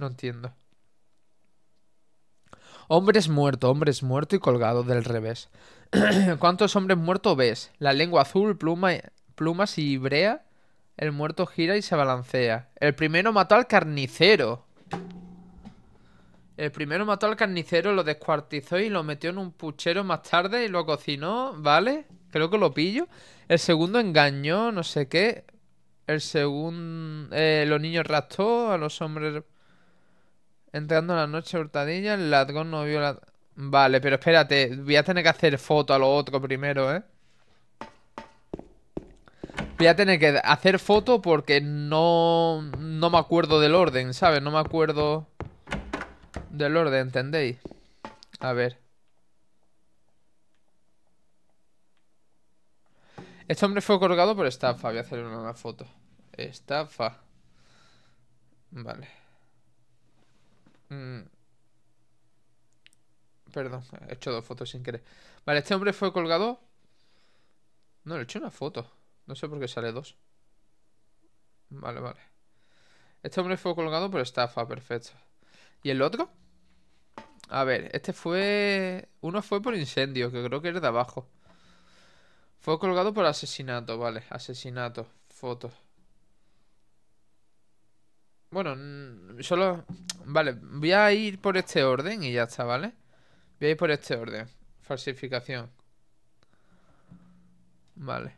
No entiendo. Hombres muerto, hombres muerto y colgado del revés. ¿Cuántos hombres muertos ves? La lengua azul, pluma, plumas y brea. El muerto gira y se balancea. El primero mató al carnicero. El primero mató al carnicero, lo descuartizó y lo metió en un puchero más tarde y lo cocinó, ¿vale? Creo que lo pillo. El segundo engañó, no sé qué. El segundo... Eh, los niños raptó a los hombres... Entrando en la noche hurtadilla, el ladrón no vio la... Vale, pero espérate, voy a tener que hacer foto a lo otro primero, ¿eh? Voy a tener que hacer foto porque no, no me acuerdo del orden, ¿sabes? No me acuerdo del orden, ¿entendéis? A ver. Este hombre fue colgado por estafa. Voy a hacer una foto. Estafa. Vale. Mm. Perdón, he hecho dos fotos sin querer. Vale, este hombre fue colgado. No, le he hecho una foto. No sé por qué sale dos. Vale, vale. Este hombre fue colgado por estafa, perfecto. ¿Y el otro? A ver, este fue... Uno fue por incendio, que creo que era de abajo. Fue colgado por asesinato, vale. Asesinato, fotos. Bueno, solo... Vale, voy a ir por este orden y ya está, ¿vale? Voy a ir por este orden. Falsificación. Vale.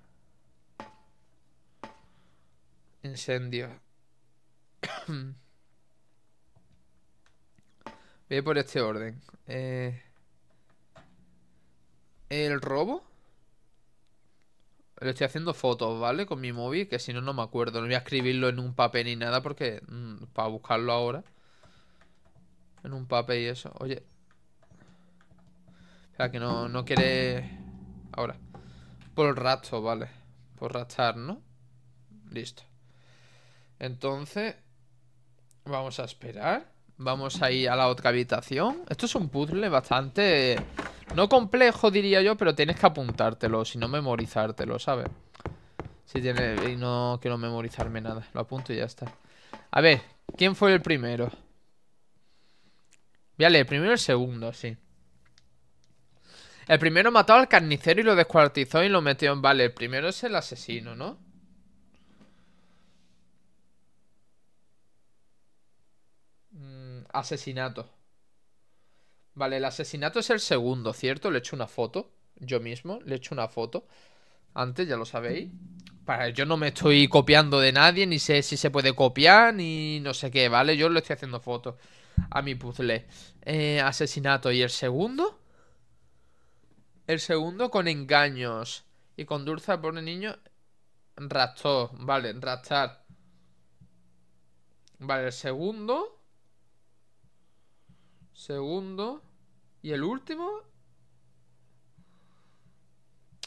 Incendio. voy a ir por este orden. Eh... ¿El robo? Le estoy haciendo fotos, ¿vale? Con mi móvil, que si no, no me acuerdo. No voy a escribirlo en un papel ni nada porque... Mm, para buscarlo ahora. En un papel y eso. Oye. O sea, que no, no quiere... Ahora. Por rastro, ¿vale? Por rastar, ¿no? Listo. Entonces... Vamos a esperar. Vamos a ir a la otra habitación. Esto es un puzzle bastante no complejo, diría yo, pero tienes que apuntártelo, si no memorizártelo, ¿sabes? Si tiene... Y no quiero memorizarme nada. Lo apunto y ya está. A ver, ¿quién fue el primero? Vale, el primero el segundo, sí. El primero mató al carnicero y lo descuartizó y lo metió en... Vale, el primero es el asesino, ¿no? Mm, asesinato. Vale, el asesinato es el segundo, ¿cierto? Le he hecho una foto. Yo mismo le he hecho una foto. Antes, ya lo sabéis. Para, yo no me estoy copiando de nadie, ni sé si se puede copiar, ni no sé qué, ¿vale? Yo le estoy haciendo fotos a mi puzzle. Eh, asesinato. ¿Y el segundo? El segundo con engaños. Y con dulce por el niño. Raptor, Vale, rastar Vale, el segundo. Segundo. Y el último.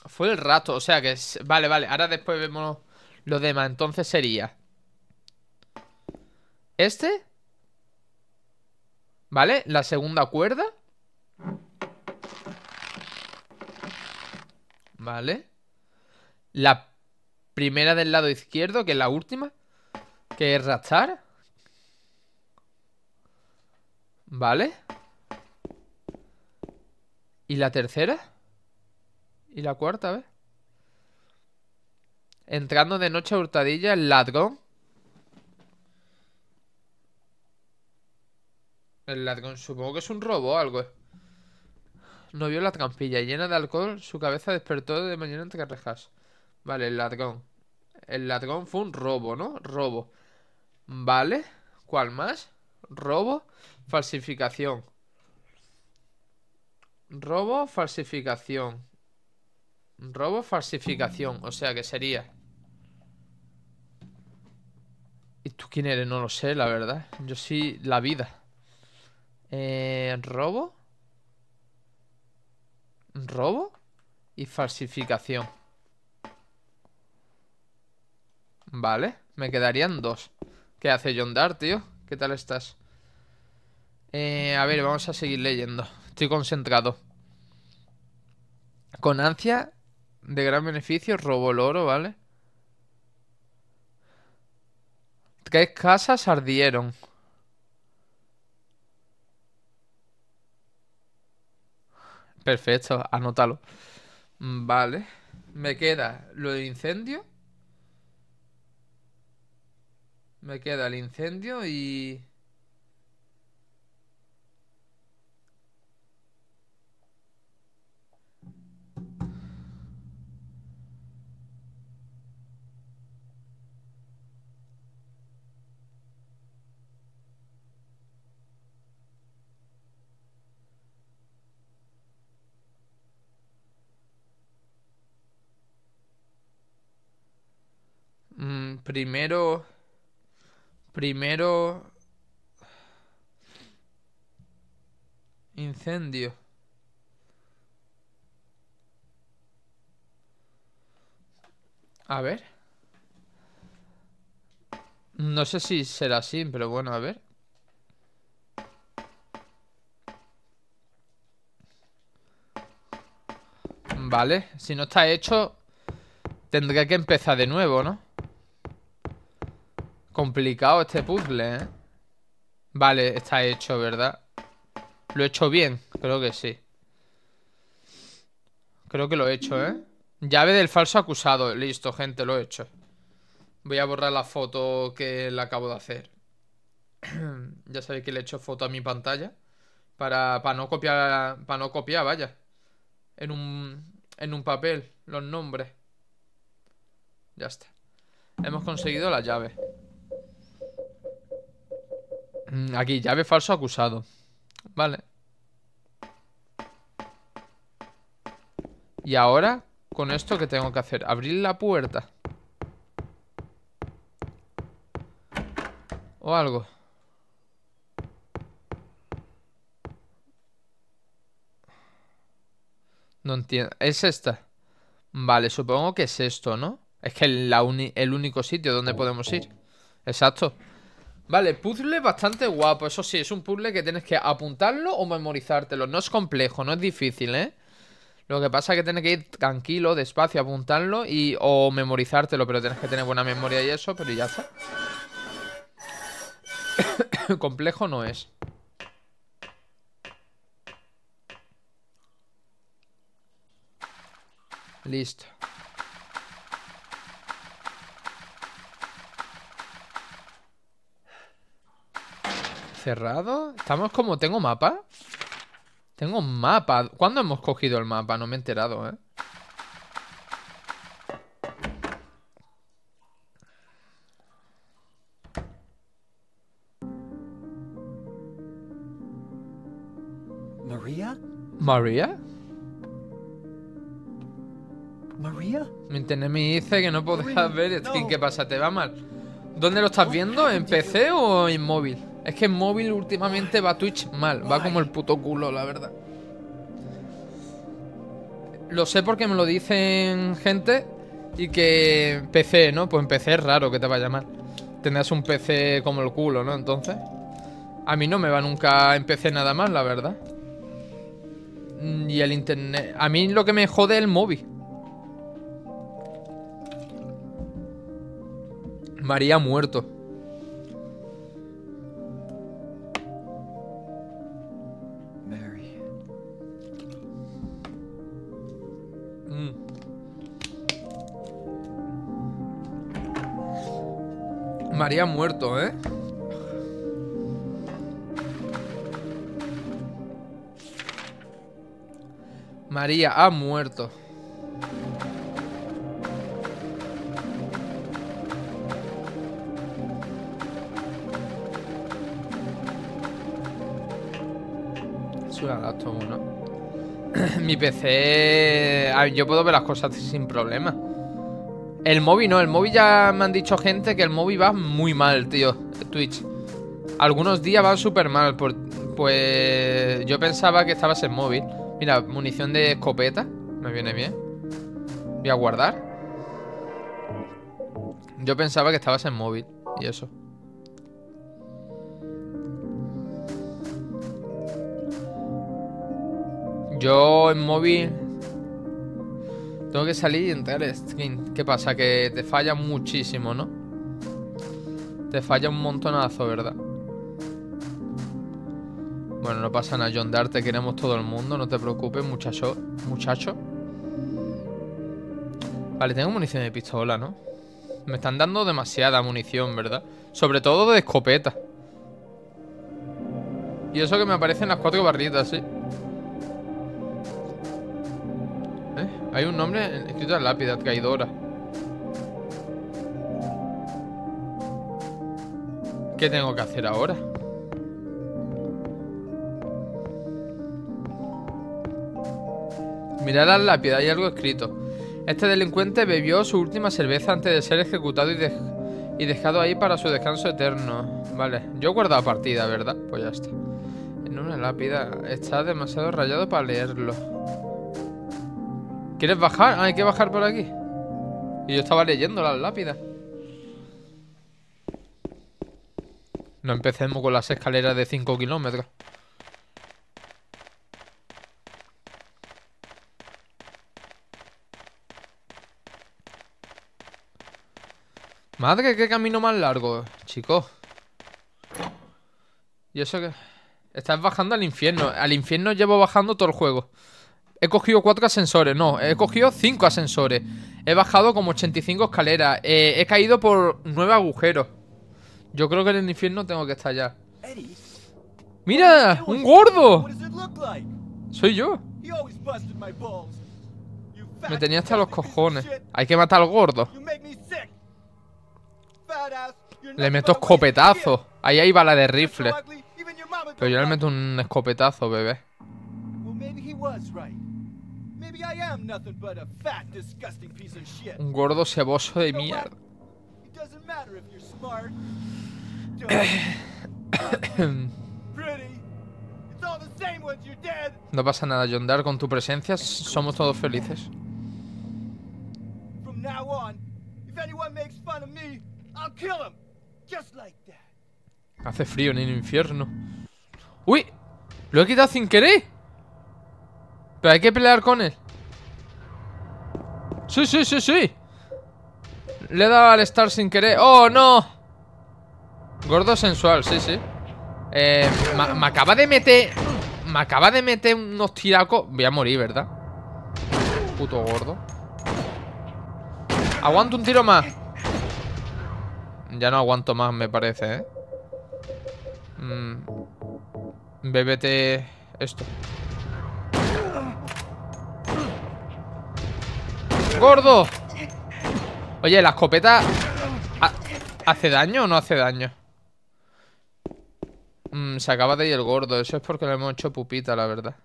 Fue el rato, o sea que... Vale, vale, ahora después vemos lo demás. Entonces sería... Este. ¿Vale? La segunda cuerda. Vale. La primera del lado izquierdo, que es la última. Que es rastar. ¿Vale? ¿Y la tercera? ¿Y la cuarta, a Entrando de noche a Hurtadilla, el ladrón. El ladrón, supongo que es un robo o algo. ¿eh? No vio la trampilla. Llena de alcohol, su cabeza despertó de mañana entre rejas. Vale, el ladrón. El ladrón fue un robo, ¿no? Robo. Vale. ¿Cuál más? Robo. Falsificación. Robo, falsificación. Robo, falsificación. O sea que sería... ¿Y tú quién eres? No lo sé, la verdad. Yo sí, la vida. Eh, robo. Robo. Y falsificación. Vale, me quedarían dos. ¿Qué hace John Dar, tío? ¿Qué tal estás? Eh, a ver, vamos a seguir leyendo. Estoy concentrado. Con ansia de gran beneficio, robo el oro, ¿vale? Tres casas ardieron. Perfecto, anótalo. Vale. Me queda lo del incendio. Me queda el incendio y... primero, primero incendio. A ver. No sé si será así, pero bueno, a ver. Vale, si no está hecho, tendría que empezar de nuevo, ¿no? Complicado este puzzle, ¿eh? Vale, está hecho, ¿verdad? ¿Lo he hecho bien? Creo que sí. Creo que lo he hecho, ¿eh? Llave del falso acusado. Listo, gente, lo he hecho. Voy a borrar la foto que le acabo de hacer. ya sabéis que le he hecho foto a mi pantalla. Para, no copiar, para no copiar, vaya. En un, en un papel, los nombres. Ya está. Hemos conseguido la llave. Mm, aquí, llave falso acusado. Vale. Y ahora, con esto, ¿qué tengo que hacer? Abrir la puerta. O algo. No entiendo. Es esta. Vale, supongo que es esto, ¿no? Es que el único sitio donde podemos ir. Exacto. Vale, puzzle bastante guapo Eso sí, es un puzzle que tienes que apuntarlo o memorizártelo No es complejo, no es difícil, ¿eh? Lo que pasa es que tienes que ir tranquilo, despacio, apuntarlo y o memorizártelo, pero tienes que tener buena memoria y eso, pero ya está. Complejo no es. Listo. cerrado. Estamos como... ¿Tengo mapa? Tengo mapa. ¿Cuándo hemos cogido el mapa? No me he enterado, ¿eh? María? ¿María? ¿María? Mi internet me dice que no puedes ver. ¿Qué pasa? ¿Te va mal? ¿Dónde lo estás viendo? ¿En PC o en móvil? Es que en móvil últimamente va Twitch mal, va como el puto culo, la verdad. Lo sé porque me lo dicen gente y que PC, ¿no? Pues en PC es raro que te vaya mal. Tendrás un PC como el culo, ¿no? Entonces... A mí no me va nunca en PC nada más, la verdad. Y el internet... A mí lo que me jode es el móvil. María muerto. María ha muerto, ¿eh? María ha muerto. Mi PC. Yo puedo ver las cosas sin problema. El móvil no, el móvil ya me han dicho gente que el móvil va muy mal, tío. Twitch. Algunos días va súper mal. Por, pues yo pensaba que estabas en móvil. Mira, munición de escopeta. Me viene bien. Voy a guardar. Yo pensaba que estabas en móvil. Y eso. Yo en móvil tengo que salir y entrar skin. ¿Qué pasa? Que te falla muchísimo, ¿no? Te falla un montonazo, ¿verdad? Bueno, no pasa nada, John te queremos todo el mundo, no te preocupes, muchacho. Muchacho. Vale, tengo munición de pistola, ¿no? Me están dando demasiada munición, ¿verdad? Sobre todo de escopeta. Y eso que me aparecen las cuatro barritas, sí. Hay un nombre escrito en lápida, traidora. ¿Qué tengo que hacer ahora? Mirad la lápida, hay algo escrito. Este delincuente bebió su última cerveza antes de ser ejecutado y, y dejado ahí para su descanso eterno. Vale, yo he guardado partida, ¿verdad? Pues ya está. En una lápida está demasiado rayado para leerlo. ¿Quieres bajar? Ah, hay que bajar por aquí. Y yo estaba leyendo las lápidas. No empecemos con las escaleras de 5 kilómetros. Madre, qué camino más largo, chicos. Y eso que... Estás bajando al infierno. Al infierno llevo bajando todo el juego he cogido cuatro ascensores, no, he cogido cinco mm. ascensores. He bajado como 85 escaleras. Eh, he caído por nueve agujeros. Yo creo que en el infierno tengo que estar ya. ¡Mira! ¡Un gordo! Soy yo. Me tenía hasta los cojones. Hay que matar al gordo. Le meto escopetazo. Ahí hay bala de rifle. Pero yo le meto un escopetazo, bebé was right. Maybe I am nothing but a fat, disgusting piece of shit. Un gordo ceboso de mierda. It doesn't matter if you're smart. Pretty. It's all the same once you're dead. No pasa nada, John Dar, con tu presencia somos todos felices. From now on, if anyone makes fun of me, I'll kill him. Just like that. Hace frío en el infierno. ¡Uy! ¡Lo he quitado sin querer! Pero hay que pelear con él. Sí, sí, sí, sí. Le he dado al Star sin querer. ¡Oh, no! Gordo sensual, sí, sí. Eh, me, acaba de meter... Me acaba de meter unos tiracos. Voy a morir, ¿verdad? Puto gordo. Aguanto un tiro más. Ya no aguanto más, me parece, ¿eh? Mm. Bébete esto. ¡Gordo! Oye, la escopeta... ¿Hace daño o no hace daño? Mm, se acaba de ir el gordo. Eso es porque le hemos hecho pupita, la verdad.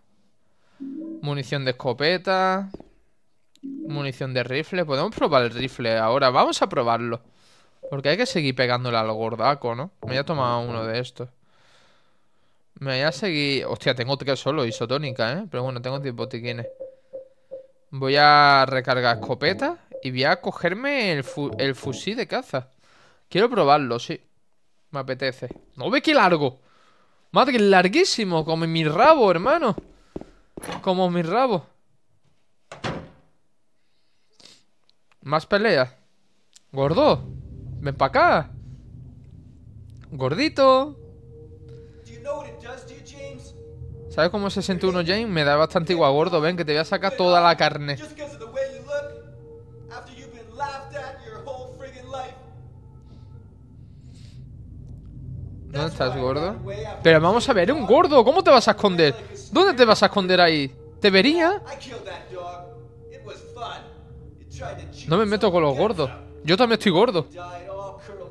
Munición de escopeta. Munición de rifle. Podemos probar el rifle ahora. Vamos a probarlo. Porque hay que seguir pegándole al gordaco, ¿no? Me voy a tomar uno de estos. Me voy a seguir... Hostia, tengo tres solo, isotónica, ¿eh? Pero bueno, tengo 10 botiquines. Voy a recargar escopeta y voy a cogerme el, fusil de caza. Quiero probarlo, sí. Me apetece. ¿No ve qué largo? Madre, larguísimo. Como mi rabo, hermano. Como mi rabo. Más pelea Gordo. Ven para acá. Gordito. ¿Sabes cómo 61 James? Me da bastante igual gordo. Ven, que te voy a sacar toda la carne. ¿Dónde estás, gordo? Pero vamos a ver, un gordo, ¿cómo te vas a esconder? ¿Dónde te vas a esconder ahí? ¿Te vería? No me meto con los gordos. Yo también estoy gordo.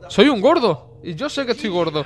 Soy un gordo. Y yo sé que estoy gordo.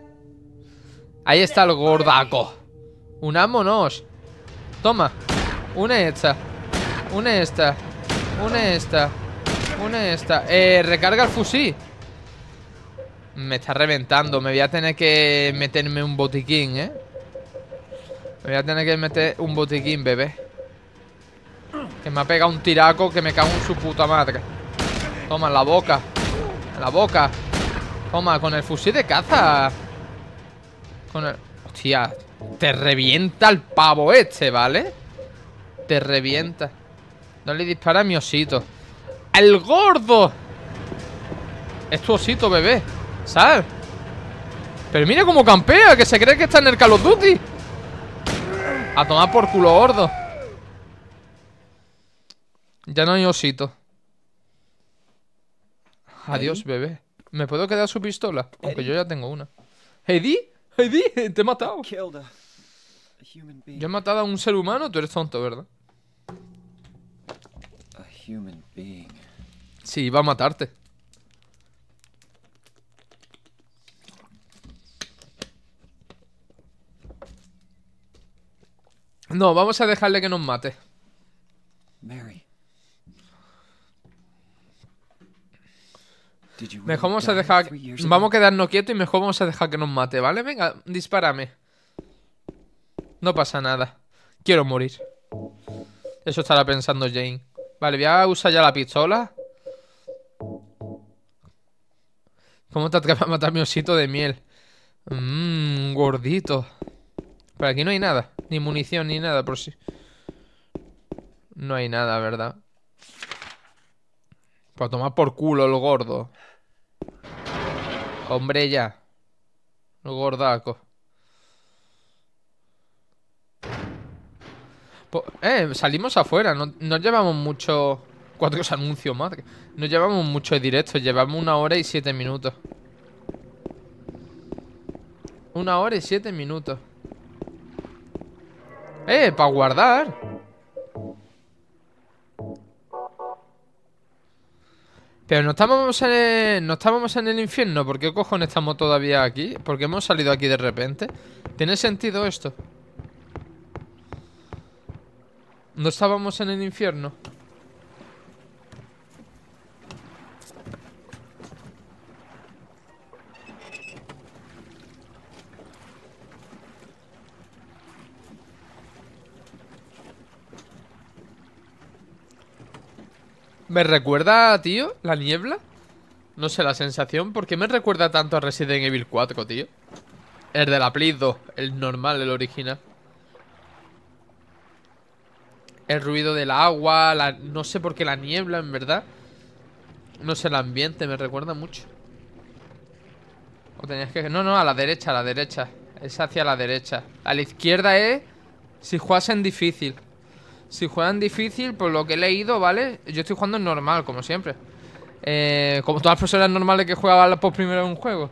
Ahí está el gordaco. Unámonos. Toma. Una esta. Una esta. Una esta. Una esta. Eh, recarga el fusil. Me está reventando. Me voy a tener que meterme un botiquín, ¿eh? Me voy a tener que meter un botiquín, bebé. Que me ha pegado un tiraco que me cago en su puta madre. Toma, en la boca. En la boca. Toma, con el fusil de caza. Con el... Hostia, te revienta el pavo este, ¿vale? Te revienta. No le dispara a mi osito. ¡El gordo! Es tu osito, bebé. ¿Sabes? Pero mira cómo campea, que se cree que está en el Call of Duty. A tomar por culo gordo. Ya no hay osito. Adiós, bebé. ¿Me puedo quedar su pistola? Aunque yo ya tengo una. ¿Heidi? Heidi, te he matado. Yo he matado a un ser humano, tú eres tonto, ¿verdad? Sí, va a matarte. No, vamos a dejarle que nos mate. Mejor vamos a dejar. Vamos a quedarnos quietos y mejor vamos a dejar que nos mate, ¿vale? Venga, dispárame. No pasa nada. Quiero morir. Eso estará pensando Jane. Vale, voy a usar ya la pistola. ¿Cómo te atreves a matar mi osito de miel? Mmm, gordito. Por aquí no hay nada. Ni munición, ni nada, por si. No hay nada, ¿verdad? Para tomar por culo el gordo. Hombre ya. Gordaco. Eh, salimos afuera, no, llevamos mucho... Cuatro anuncios, más No llevamos mucho directo, llevamos una hora y siete minutos. Una hora y siete minutos. Eh, para guardar. Pero no estábamos en el, no estábamos en el infierno. ¿Por qué cojones estamos todavía aquí? Porque hemos salido aquí de repente? ¿Tiene sentido esto? No estábamos en el infierno. Me recuerda, tío, la niebla No sé, la sensación ¿Por qué me recuerda tanto a Resident Evil 4, tío? El de la Play 2 El normal, el original El ruido del agua la... No sé por qué la niebla, en verdad No sé, el ambiente me recuerda mucho O tenías que... No, no, a la derecha, a la derecha Es hacia la derecha A la izquierda es... Si juegas en difícil si juegan difícil, por lo que he leído, ¿vale? Yo estoy jugando en normal, como siempre. Eh, como todas las personas normales que juegan por primera vez un juego.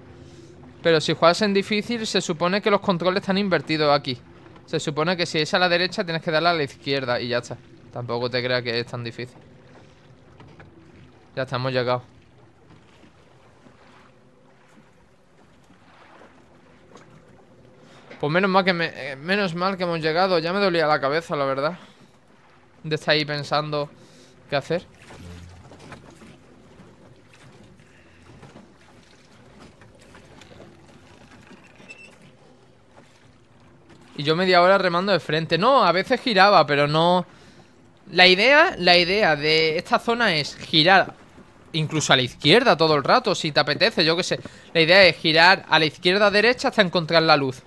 Pero si juegas en difícil, se supone que los controles están invertidos aquí. Se supone que si es a la derecha, tienes que darle a la izquierda y ya está. Tampoco te creas que es tan difícil. Ya estamos llegados. Pues menos mal que eh, menos mal que hemos llegado. Ya me dolía la cabeza, la verdad. Está ahí pensando qué hacer. Y yo media hora remando de frente. No, a veces giraba, pero no... La idea, la idea de esta zona es girar incluso a la izquierda todo el rato, si te apetece, yo qué sé. La idea es girar a la izquierda a derecha hasta encontrar la luz.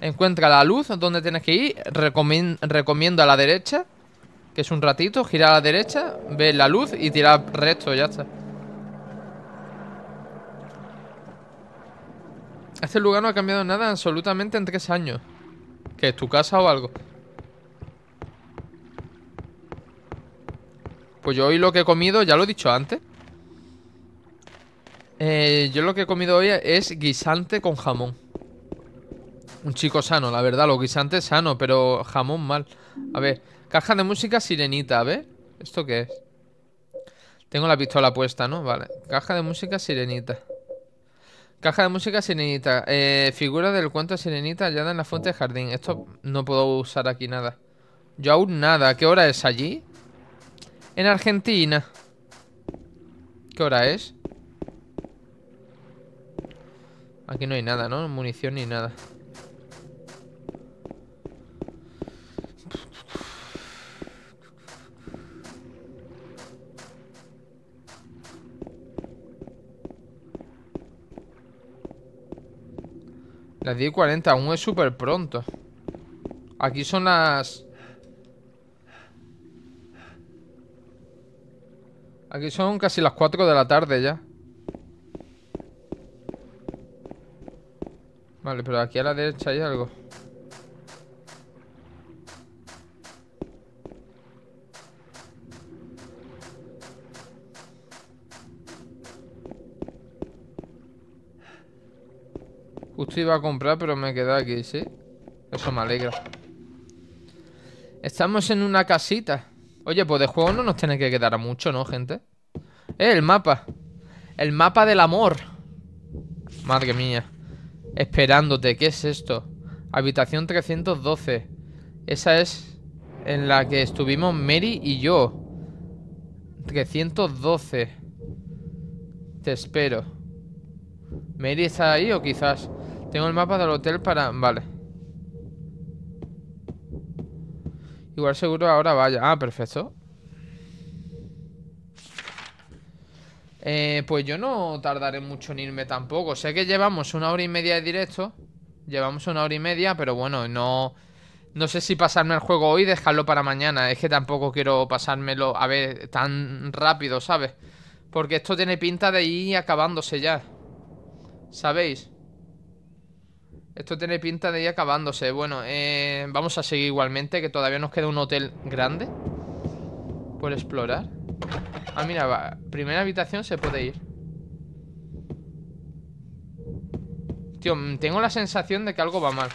Encuentra la luz donde tienes que ir, recomiendo a la derecha que es un ratito, gira a la derecha, ve la luz y tira recto, ya está. Este lugar no ha cambiado nada absolutamente en tres años. Que es tu casa o algo? Pues yo hoy lo que he comido, ya lo he dicho antes. Eh, yo lo que he comido hoy es guisante con jamón. Un chico sano, la verdad, los guisantes sano, pero jamón mal. A ver, Caja de música sirenita, ver ¿Esto qué es? Tengo la pistola puesta, ¿no? Vale. Caja de música sirenita. Caja de música sirenita. Eh, figura del cuento sirenita hallada en la fuente de jardín. Esto no puedo usar aquí nada. Yo aún nada. ¿Qué hora es allí? En Argentina. ¿Qué hora es? Aquí no hay nada, ¿no? Munición ni nada. Las 10 40, aún es súper pronto. Aquí son las... Aquí son casi las 4 de la tarde ya. Vale, pero aquí a la derecha hay algo. iba a comprar, pero me quedé aquí, ¿sí? Eso me alegra. Estamos en una casita. Oye, pues de juego no nos tiene que quedar a mucho, ¿no, gente? Eh, el mapa. El mapa del amor. Madre mía. Esperándote, ¿qué es esto? Habitación 312. Esa es en la que estuvimos Mary y yo. 312. Te espero. ¿Mary está ahí o quizás? Tengo el mapa del hotel para... Vale. Igual seguro ahora vaya. Ah, perfecto. Eh, pues yo no tardaré mucho en irme tampoco. Sé que llevamos una hora y media de directo. Llevamos una hora y media, pero bueno, no... No sé si pasarme el juego hoy y dejarlo para mañana. Es que tampoco quiero pasármelo, a ver, tan rápido, ¿sabes? Porque esto tiene pinta de ir acabándose ya. ¿Sabéis? Esto tiene pinta de ir acabándose. Bueno, eh, vamos a seguir igualmente, que todavía nos queda un hotel grande por explorar. Ah, mira, primera habitación se puede ir. Tío, mm, tengo la sensación de que algo va mal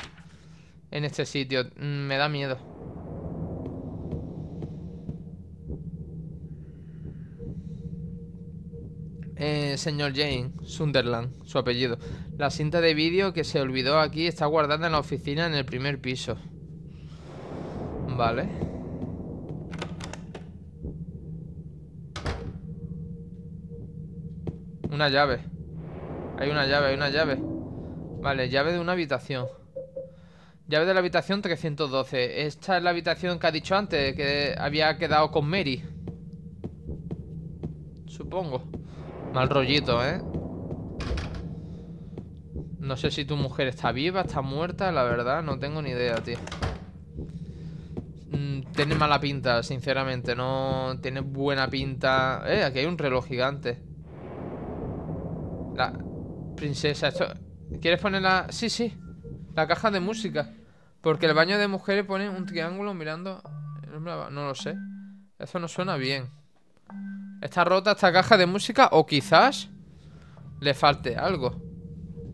en este sitio. Mm, me da miedo. Eh, señor Jane Sunderland, su apellido. La cinta de vídeo que se olvidó aquí está guardada en la oficina en el primer piso. Vale. Una llave. Hay una llave, hay una llave. Vale, llave de una habitación. Llave de la habitación 312. Esta es la habitación que ha dicho antes, que había quedado con Mary supongo. Mal rollito, ¿eh? No sé si tu mujer está viva, está muerta, la verdad, no tengo ni idea, tío. Mm, tiene mala pinta, sinceramente, no tiene buena pinta. Eh, aquí hay un reloj gigante. La princesa, esto... ¿Quieres poner la...? Sí, sí, la caja de música. Porque el baño de mujeres pone un triángulo mirando... No lo sé. Eso no suena bien. Está rota esta caja de música o quizás le falte algo.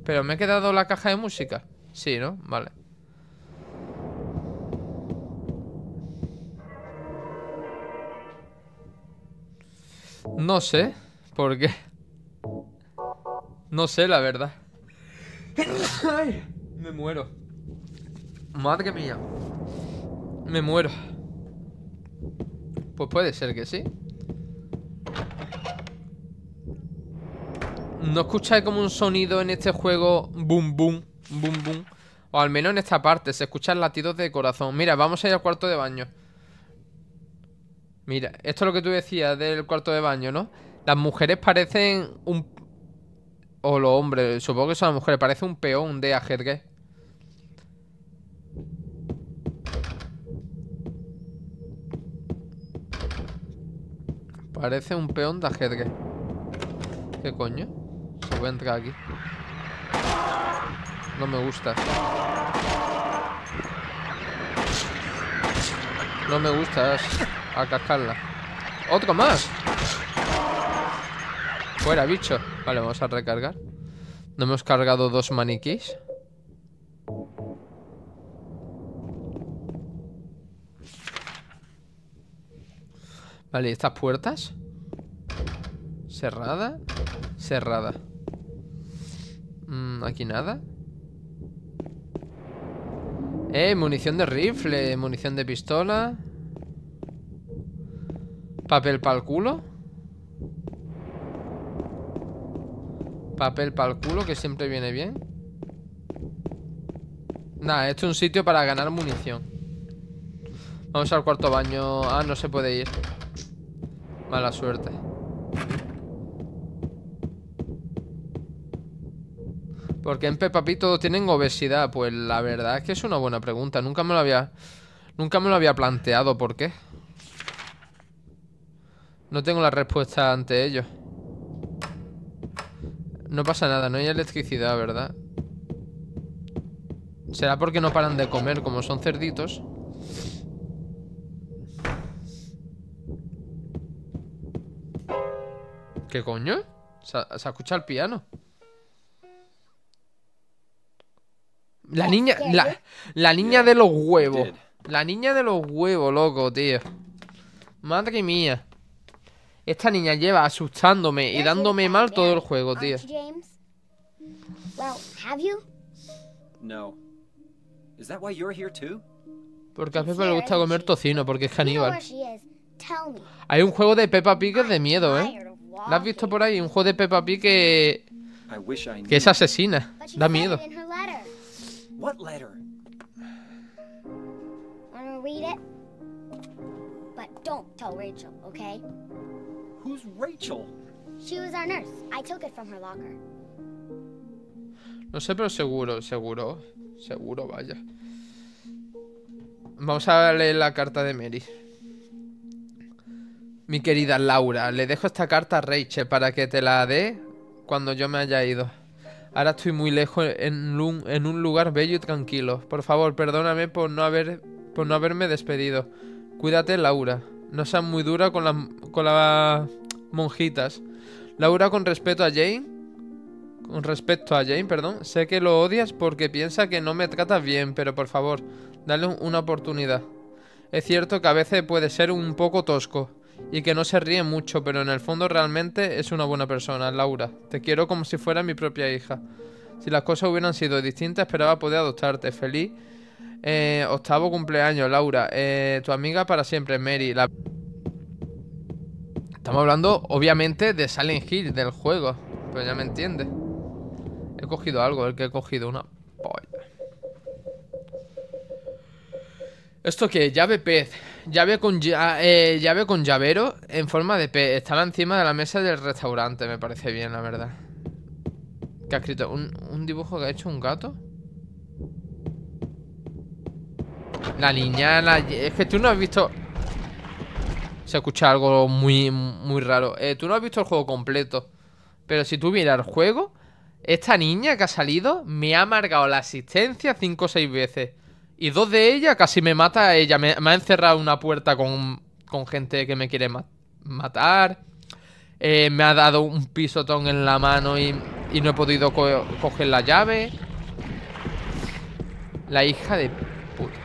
Pero me he quedado la caja de música. Sí, ¿no? Vale. No sé por qué. No sé, la verdad. me muero. Madre mía. Me muero. Pues puede ser que sí. no escucháis como un sonido en este juego boom, boom, boom, boom. O al menos en esta parte, se escuchan latidos de corazón. Mira, vamos a ir al cuarto de baño. Mira, esto es lo que tú decías del cuarto de baño, ¿no? Las mujeres parecen un... O los hombres, supongo que son las mujeres, parece un peón de ajedrez. Parece un peón de ajedrez. ¿Qué coño? a entrar aquí. No me gusta. No me gusta a cascarla. ¡Otro más! Fuera, bicho. Vale, vamos a recargar. No hemos cargado dos maniquís. Vale, ¿y estas puertas? Cerrada. Cerrada. Mm, ¿Aquí nada? Eh, munición de rifle, munición de pistola Papel el culo Papel el culo, que siempre viene bien Nada, esto es un sitio para ganar munición Vamos al cuarto baño Ah, no se puede ir Mala suerte Porque en Peppa Pig todos tienen obesidad? Pues la verdad es que es una buena pregunta. Nunca me lo había... Nunca me lo había planteado por qué. No tengo la respuesta ante ello. No pasa nada, no hay electricidad, ¿verdad? Será porque no paran de comer, como son cerditos. ¿Qué coño? Se escucha el piano. Oh, la niña, la, niña de los huevos. La niña de los huevos, loco, tío. Madre mía. Esta niña lleva asustándome y dándome mal todo el juego, tío. Porque a Peppa le gusta comer tocino, porque es caníbal. Hay un juego de Peppa Pig de miedo, ¿eh? ¿La has visto por ahí? Un juego de Peppa Pig que... que es asesina. Da miedo. What letter? I'm gonna read it, but don't tell Rachel, okay? Who's Rachel? She was our nurse. I took it from her locker. No sé, pero seguro, seguro, seguro, vaya. Vamos a leer la carta de Mary. Mi querida Laura, le dejo esta carta a Rachel para que te la dé cuando yo me haya ido. Ahora estoy muy lejos en un, lugar bello y tranquilo. Por favor, perdóname por no, haberme despedido. Cuídate, Laura. No seas muy dura con, las monjitas. Laura, con respeto a Jane. Con respecto a Jane, perdón. Sé que lo odias porque piensa que no me tratas bien, pero por favor, dale una oportunidad. Es cierto que a veces puede ser un poco tosco, y que no se ríe mucho, pero en el fondo realmente es una buena persona, Laura. Te quiero como si fuera mi propia hija. Si las cosas hubieran sido distintas, esperaba poder adoptarte. Feliz eh, octavo cumpleaños, Laura. Eh, tu amiga para siempre, Mary. Estamos hablando, obviamente, de Silent Hill, del juego. Pero ya me entiendes. He cogido algo, el que he cogido una polla. ¿Esto qué? Llave pez llave con, ah, eh, llave con llavero en forma de P. Estaba encima de la mesa del restaurante, me parece bien, la verdad. ¿Qué ha escrito? ¿Un, dibujo que ha hecho un gato? La niña, la... Es que tú no has visto... Se escucha algo muy, muy raro. Eh, tú no has visto el juego completo. Pero si tú miras el juego... Esta niña que ha salido me ha amargado la asistencia 5 o 6 veces. Y dos de ella casi me mata a ella. Me, ha encerrado una puerta con, gente que me quiere matar. Eh, me ha dado un pisotón en la mano y, no he podido coger la llave. La hija de puta.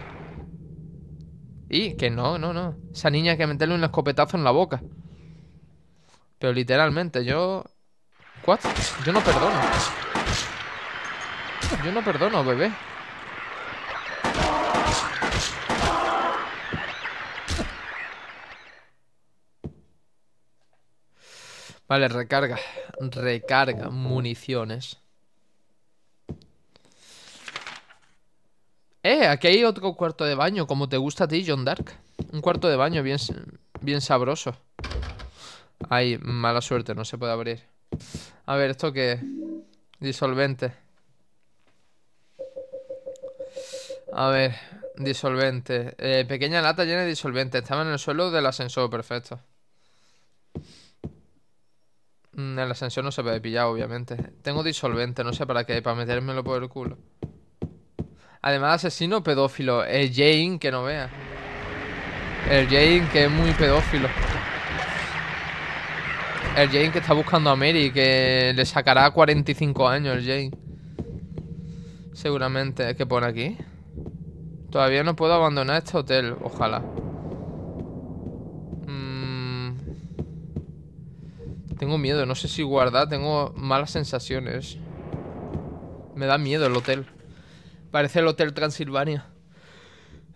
Y que no, no, no. Esa niña hay que meterle un escopetazo en la boca. Pero literalmente, yo... ¿What? Yo no perdono. Yo no perdono, bebé. Vale, recarga. Recarga. Municiones. Eh, aquí hay otro cuarto de baño, como te gusta a ti, John Dark. Un cuarto de baño bien, bien sabroso. Ay, mala suerte, no se puede abrir. A ver, ¿esto qué? Disolvente. A ver, disolvente. Eh, pequeña lata llena de disolvente. Estaba en el suelo del ascensor, perfecto. Mm, en la ascensión no se puede pillar, obviamente. Tengo disolvente, no sé para qué, para metérmelo por el culo. Además, asesino pedófilo. El Jane, que no vea. El Jane, que es muy pedófilo. El Jane que está buscando a Mary, que le sacará 45 años el Jane. Seguramente. ¿Qué pone aquí? Todavía no puedo abandonar este hotel, ojalá. Tengo miedo, no sé si guardar, tengo malas sensaciones. Me da miedo el hotel. Parece el Hotel Transilvania.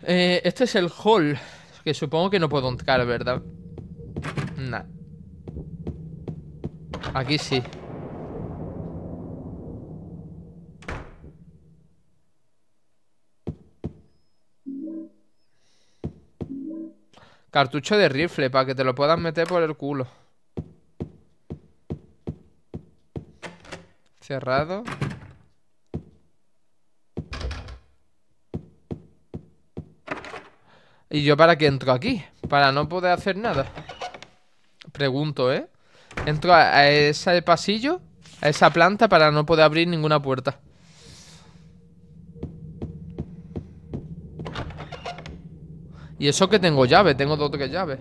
Eh, este es el hall, que supongo que no puedo entrar, ¿verdad? Nah. Aquí sí. Cartucho de rifle, para que te lo puedas meter por el culo. Cerrado. ¿Y yo para qué entro aquí? Para no poder hacer nada. Pregunto, ¿eh? Entro a ese pasillo, a esa planta, para no poder abrir ninguna puerta. Y eso que tengo llave, tengo dos que llaves.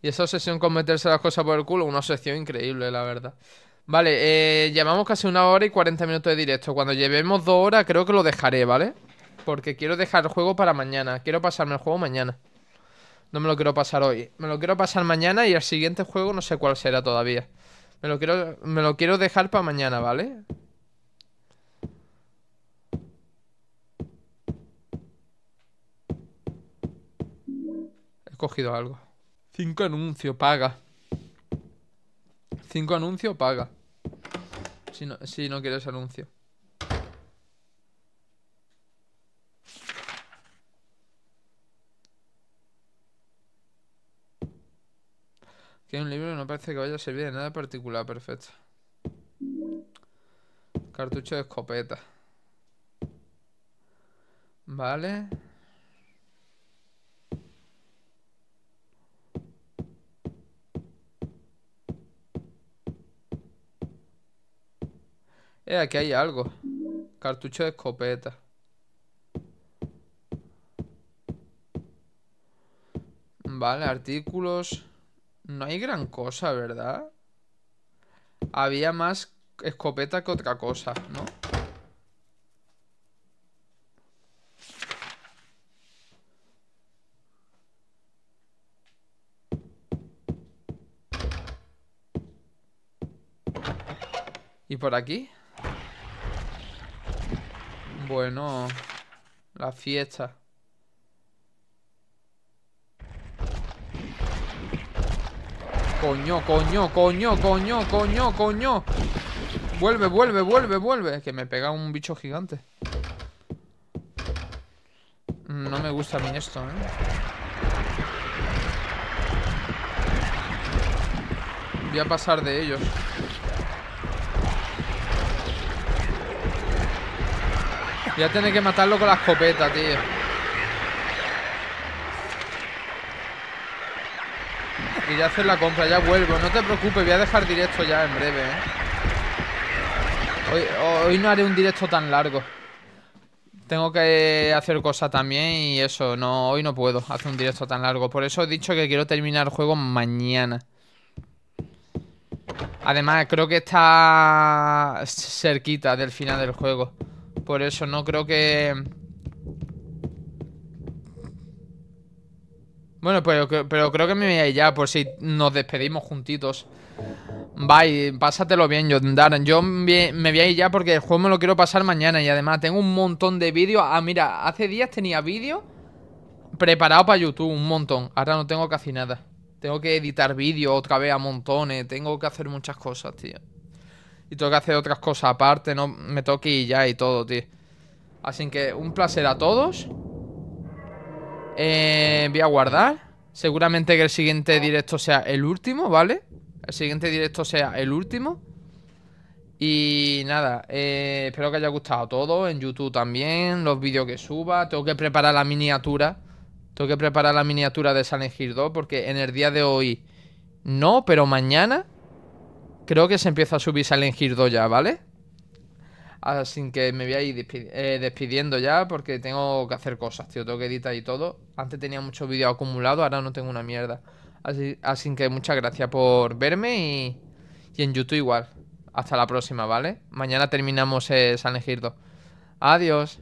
Y esa obsesión con meterse las cosas por el culo, una obsesión increíble, la verdad. Vale, eh, llevamos casi una hora y 40 minutos de directo. Cuando llevemos dos horas creo que lo dejaré, ¿vale? Porque quiero dejar el juego para mañana. Quiero pasarme el juego mañana. No me lo quiero pasar hoy. Me lo quiero pasar mañana y el siguiente juego no sé cuál será todavía. Me lo quiero, me lo quiero dejar para mañana, ¿vale? He cogido algo. Cinco anuncios, paga. Cinco anuncios, paga si no, quieres anuncio. Que un libro no parece que vaya a servir de nada particular, perfecto. Cartucho de escopeta. Vale. Eh, aquí hay algo. Cartucho de escopeta. Vale, artículos. No hay gran cosa, ¿verdad? Había más escopeta que otra cosa, ¿no? ¿Y por aquí? Bueno, la fiesta. Coño, coño, coño, coño, coño, coño. Vuelve, vuelve, vuelve, vuelve. Que me pega un bicho gigante. No me gusta ni esto, ¿eh? Voy a pasar de ellos. Ya a que matarlo con la escopeta, tío. Y ya hacer la compra, ya vuelvo. No te preocupes, voy a dejar directo ya en breve, ¿eh? Hoy, no haré un directo tan largo. Tengo que hacer cosas también y eso, no, hoy no puedo hacer un directo tan largo. Por eso he dicho que quiero terminar el juego mañana. Además, creo que está cerquita del final del juego. Por eso no creo que... Bueno, pero, pero creo que me voy a ir ya por si nos despedimos juntitos. Bye, pásatelo bien, Darren. Yo me voy a ir ya porque el juego me lo quiero pasar mañana y además tengo un montón de vídeos. Ah, mira, hace días tenía vídeos preparados para YouTube, un montón. Ahora no tengo casi nada. Tengo que editar vídeos otra vez a montones. Tengo que hacer muchas cosas, tío y tengo que hacer otras cosas aparte, no me toque y ya y todo, tío. Así que un placer a todos. Eh, voy a guardar. Seguramente que el siguiente directo sea el último, ¿vale? El siguiente directo sea el último. Y nada, eh, espero que haya gustado todo. En YouTube también, los vídeos que suba. Tengo que preparar la miniatura. Tengo que preparar la miniatura de San Hill 2 porque en el día de hoy no, pero mañana Creo que se empieza a subir Silent Hill ya, ¿vale? Así ah, que me voy a ir despidiendo ya porque tengo que hacer cosas, tío. Tengo que editar y todo. Antes tenía mucho vídeo acumulado, ahora no tengo una mierda. Así, así que muchas gracias por verme y, en YouTube igual. Hasta la próxima, ¿vale? Mañana terminamos eh, San Egirdo. Adiós.